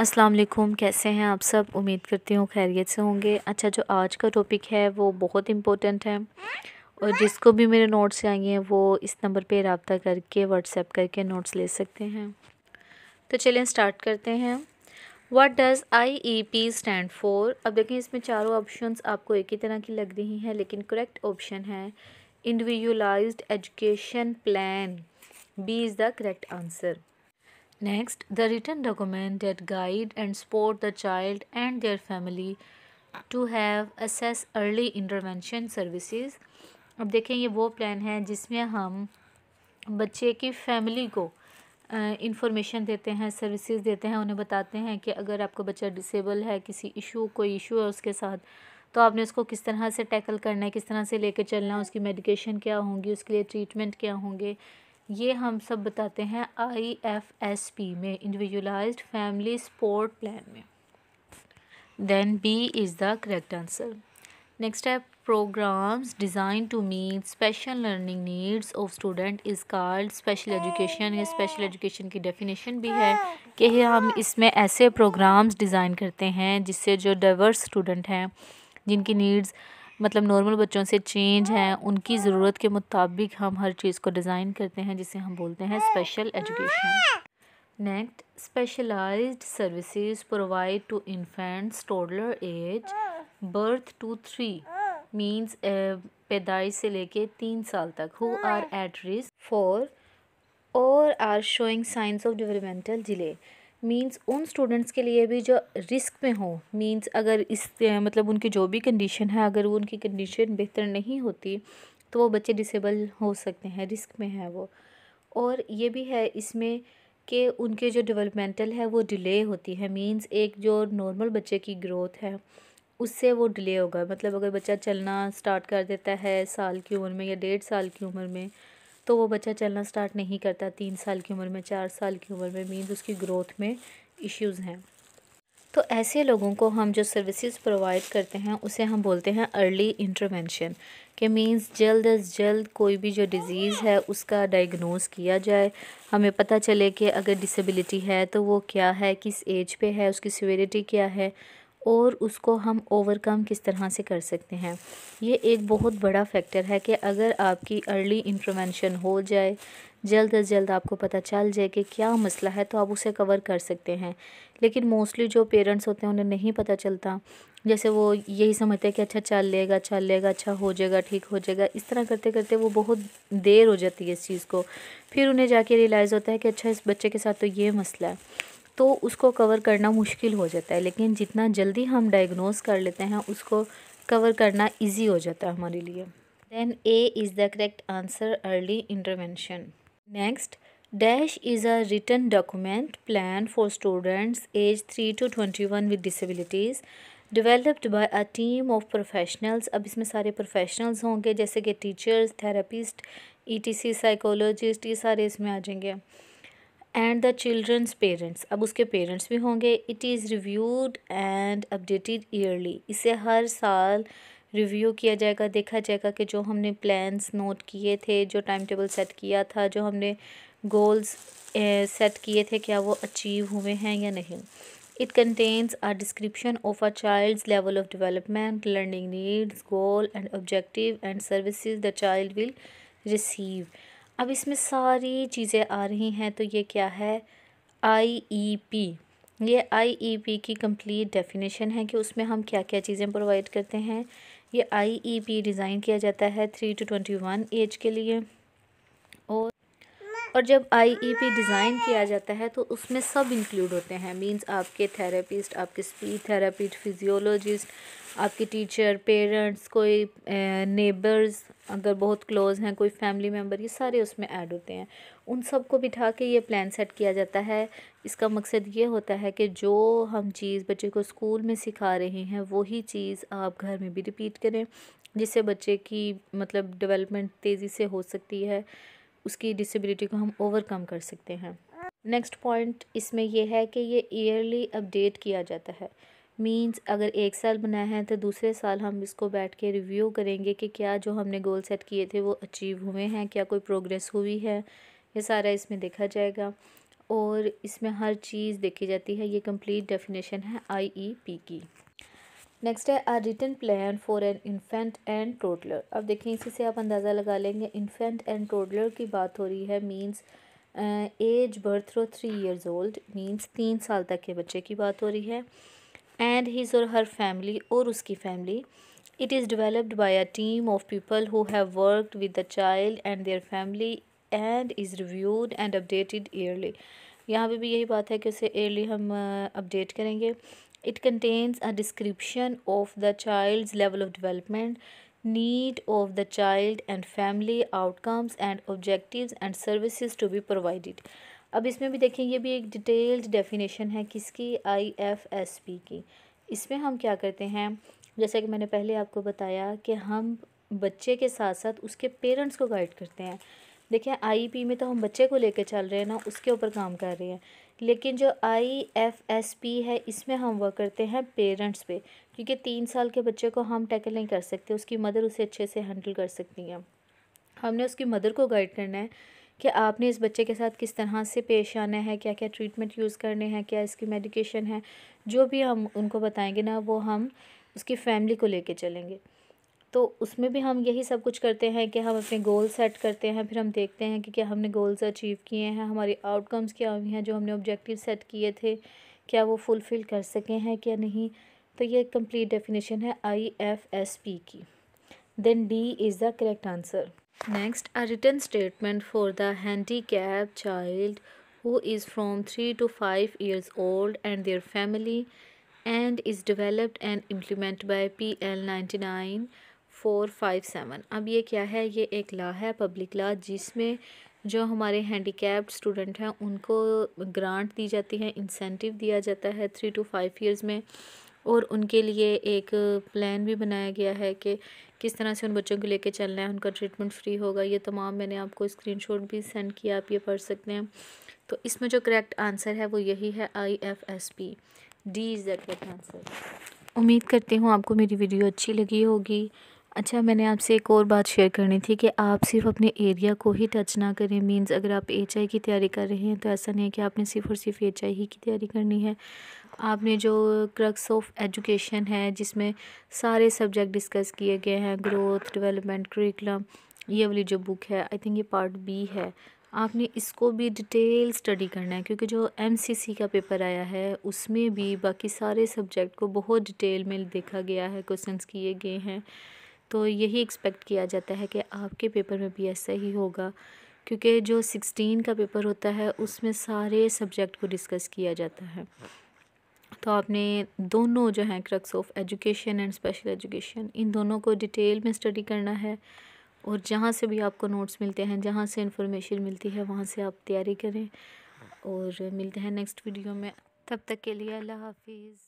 अस्सलाम वालेकुम कैसे हैं आप सब उम्मीद करती हूँ खैरियत से होंगे अच्छा जो आज का टॉपिक है वो बहुत इम्पोर्टेंट है और जिसको भी मेरे नोट्स चाहिए वो इस नंबर पे रबता करके व्हाट्सएप करके नोट्स ले सकते हैं तो चलिए स्टार्ट करते हैं what does I E P stand for अब देखें इसमें चारों ऑप्शंस आपको एक ही तरह की लग रही हैं लेकिन करेक्ट ऑप्शन है individualized education plan B is the correct answer Next, the written document that guide and support the child and their family to have assess early intervention services. अब देखें ये वो प्लान है जिसमें हम बच्चे की फैमिली को इंफॉर्मेशन देते हैं सर्विसेज देते हैं उन्हें बताते हैं कि अगर आपका बच्चा डिसेबल है किसी इशू कोई इशू है उसके साथ तो आपने उसको किस तरह से टैकल करना है किस तरह से लेके चलना है उसकी मेडिकेशन क्या होंगी उसके लिए ट्रीटमेंट क्या होंगे ये हम सब बताते हैं आई एफ एस पी में इंडिविजुअलाइज फैमिली सपोर्ट प्लान में then B is the correct answer next है programs designed to meet special learning needs of student is called special education ये स्पेशल एजुकेशन की डेफिनेशन भी है कि हम इसमें ऐसे प्रोग्राम्स डिज़ाइन करते हैं जिससे जो डाइवर्स स्टूडेंट हैं जिनकी नीड्स मतलब नॉर्मल बच्चों से चेंज हैं उनकी ज़रूरत के मुताबिक हम हर चीज़ को डिज़ाइन करते हैं जिसे हम बोलते हैं special education next specialized services provide to infants toddler age birth to three means पैदाइश से लेके तीन साल तक who are at risk for और are showing signs of developmental delay means उन स्टूडेंट्स के लिए भी जो रिस्क में हो मींस अगर इस मतलब उनकी जो भी कंडीशन है अगर उनकी कंडीशन बेहतर नहीं होती तो वो बच्चे डिसेबल हो सकते हैं रिस्क में है वो और ये भी है इसमें कि उनके जो डेवलपमेंटल है वो डिले होती है मींस एक जो नॉर्मल बच्चे की ग्रोथ है उससे वो डिले होगा मतलब अगर बच्चा चलना स्टार्ट कर देता है साल की उम्र में या डेढ़ साल की उम्र में तो वो बच्चा चलना स्टार्ट नहीं करता तीन साल की उम्र में चार साल की उम्र में मीन्स उसकी ग्रोथ में इश्यूज़ हैं तो ऐसे लोगों को हम जो सर्विसेज प्रोवाइड करते हैं उसे हम बोलते हैं अर्ली इंटरवेंशन के मींस जल्द अज जल्द कोई भी जो डिज़ीज़ है उसका डायग्नोस किया जाए हमें पता चले कि अगर डिसेबिलिटी है तो वो क्या है किस एज पे है उसकी सिवेरिटी क्या है और उसको हम ओवरकम किस तरह से कर सकते हैं ये एक बहुत बड़ा फैक्टर है कि अगर आपकी अर्ली इंटरवेंशन हो जाए जल्द अज जल्द आपको पता चल जाए कि क्या मसला है तो आप उसे कवर कर सकते हैं लेकिन मोस्टली जो पेरेंट्स होते हैं उन्हें नहीं पता चलता जैसे वो यही समझते हैं कि अच्छा चल लेगा चल लेगा अच्छा हो जाएगा ठीक हो जाएगा इस तरह करते करते वो बहुत देर हो जाती है इस चीज़ को फिर उन्हें जाके रियलाइज़ होता है कि अच्छा इस बच्चे के साथ तो ये मसला है तो उसको कवर करना मुश्किल हो जाता है लेकिन जितना जल्दी हम डायग्नोज कर लेते हैं उसको कवर करना इजी हो जाता है हमारे लिए then A is the correct answer early intervention next dash is a written document plan for students age three to twenty one with disabilities developed by a team of professionals अब इसमें सारे professionals होंगे जैसे कि teachers therapist E T C psychologist ये सारे इसमें आ जाएंगे एंड द चिल्ड्रंस पेरेंट्स अब उसके पेरेंट्स भी होंगे it is reviewed and updated yearly इसे हर साल रिव्यू किया जाएगा देखा जाएगा कि जो हमने प्लान्स नोट किए थे जो टाइम टेबल सेट किया था जो हमने गोल्स सेट किए थे क्या वो अचीव हुए हैं या नहीं it contains a description of a child level of development learning needs goal and objective and services the child will receive अब इसमें सारी चीज़ें आ रही हैं तो ये क्या है आई ई पी ये आई ई पी की कंप्लीट डेफिनेशन है कि उसमें हम क्या क्या चीज़ें प्रोवाइड करते हैं ये आई ई पी डिज़ाइन किया जाता है three to twenty one age के लिए और जब आईईपी e डिज़ाइन किया जाता है तो उसमें सब इंक्लूड होते हैं मींस आपके थेरेपिस्ट आपके स्पीड थेरेपिस्ट फिजियोलॉजिस्ट आपके टीचर पेरेंट्स कोई नेबर्स अगर बहुत क्लोज़ हैं कोई फैमिली मेम्बर ये सारे उसमें ऐड होते हैं उन सब को बिठा के ये प्लान सेट किया जाता है इसका मकसद ये होता है कि जो हम चीज़ बच्चे को स्कूल में सिखा रहे हैं वही चीज़ आप घर में भी रिपीट करें जिससे बच्चे की मतलब डेवलपमेंट तेज़ी से हो सकती है उसकी डिसेबिलिटी को हम ओवरकम कर सकते हैं नेक्स्ट पॉइंट इसमें यह है कि ये ईयरली अपडेट किया जाता है मींस अगर एक साल बना है तो दूसरे साल हम इसको बैठ के रिव्यू करेंगे कि क्या जो हमने गोल सेट किए थे वो अचीव हुए हैं क्या कोई प्रोग्रेस हुई है ये सारा इसमें देखा जाएगा और इसमें हर चीज़ देखी जाती है ये कंप्लीट डेफिनेशन है आईईपी e की नेक्स्ट है a written plan for an infant and toddler अब देखें इसी से आप अंदाज़ा लगा लेंगे इन्फेंट एंड टोटलर की बात हो रही है means age birth through three years old means तीन साल तक के बच्चे की बात हो रही है एंड हीज़ और हर फैमिली और उसकी family it is developed by a team of people who have worked with the child and their family and is reviewed and updated yearly यहाँ पर भी यही बात है कि उसे ईयरली हम अपडेट करेंगे it contains a description of the child's level of development need of the child and family outcomes and objectives and services to be provided अब इसमें भी देखें ये भी एक डिटेल्ड डेफिनेशन है किसकी आई एफ एस पी की इसमें हम क्या करते हैं जैसा कि मैंने पहले आपको बताया कि हम बच्चे के साथ साथ उसके पेरेंट्स को गाइड करते हैं देखिए आई पी में तो हम बच्चे को लेकर चल रहे हैं ना उसके ऊपर काम कर रहे हैं लेकिन जो आई एफ एस पी है इसमें हम वर्क करते हैं पेरेंट्स पे क्योंकि तीन साल के बच्चे को हम टैकल नहीं कर सकते उसकी मदर उसे अच्छे से हैंडल कर सकती हैं हमने उसकी मदर को गाइड करना है कि आपने इस बच्चे के साथ किस तरह से पेश आना है क्या क्या ट्रीटमेंट यूज़ करने हैं क्या इसकी मेडिकेशन है जो भी हम उनको बताएंगे ना वो हम उसकी फैमिली को लेके चलेंगे तो उसमें भी हम यही सब कुछ करते हैं कि हम अपने गोल सेट करते हैं फिर हम देखते हैं कि क्या हमने गोल्स अचीव किए हैं हमारे आउटकम्स क्या हुई हैं जो हमने ऑब्जेक्टिव सेट किए थे क्या वो फुलफ़िल कर सके हैं क्या नहीं तो ये कंप्लीट डेफिनेशन है आई एफ एस पी की then D is the correct answer next a written statement for the handicap child from three to five years old and their family and is developed and implement by P L ninety nine four five seven अब ये क्या है ये एक ला है public ला जिसमें जो हमारे हैंडीकैप्ड स्टूडेंट हैं उनको ग्रांट दी जाती है इंसेंटिव दिया जाता है थ्री टू फाइव ईयर्स में और उनके लिए एक प्लान भी बनाया गया है कि किस तरह से उन बच्चों को लेके चलना है उनका ट्रीटमेंट फ्री होगा ये तमाम मैंने आपको स्क्रीनशॉट भी सेंड किया आप ये पढ़ सकते हैं तो इसमें जो करेक्ट आंसर है वो यही है I F S P D is the correct answer उम्मीद करती हूँ आपको मेरी वीडियो अच्छी लगी होगी अच्छा मैंने आपसे एक और बात शेयर करनी थी कि आप सिर्फ अपने एरिया को ही टच ना करें मींस अगर आप एच आई की तैयारी कर रहे हैं तो ऐसा नहीं है कि आपने सिर्फ और सिर्फ एच आई ही की तैयारी करनी है आपने जो क्रक्स ऑफ एजुकेशन है जिसमें सारे सब्जेक्ट डिस्कस किए गए हैं ग्रोथ डेवलपमेंट करिकुलम ये वाली जो बुक है आई थिंक ये पार्ट बी है आपने इसको भी डिटेल स्टडी करना है क्योंकि जो सी का पेपर आया है उसमें भी बाकी सारे सब्जेक्ट को बहुत डिटेल में देखा गया है क्वेश्चन किए गए हैं तो यही एक्सपेक्ट किया जाता है कि आपके पेपर में भी ऐसा ही होगा क्योंकि जो सिक्सटीन का पेपर होता है उसमें सारे सब्जेक्ट को डिस्कस किया जाता है तो आपने दोनों जो हैं crux of education and special education इन दोनों को डिटेल में स्टडी करना है और जहाँ से भी आपको नोट्स मिलते हैं जहाँ से इंफॉर्मेशन मिलती है वहाँ से आप तैयारी करें और मिलते हैं नेक्स्ट वीडियो में तब तक के लिए अल्लाह हाफिज़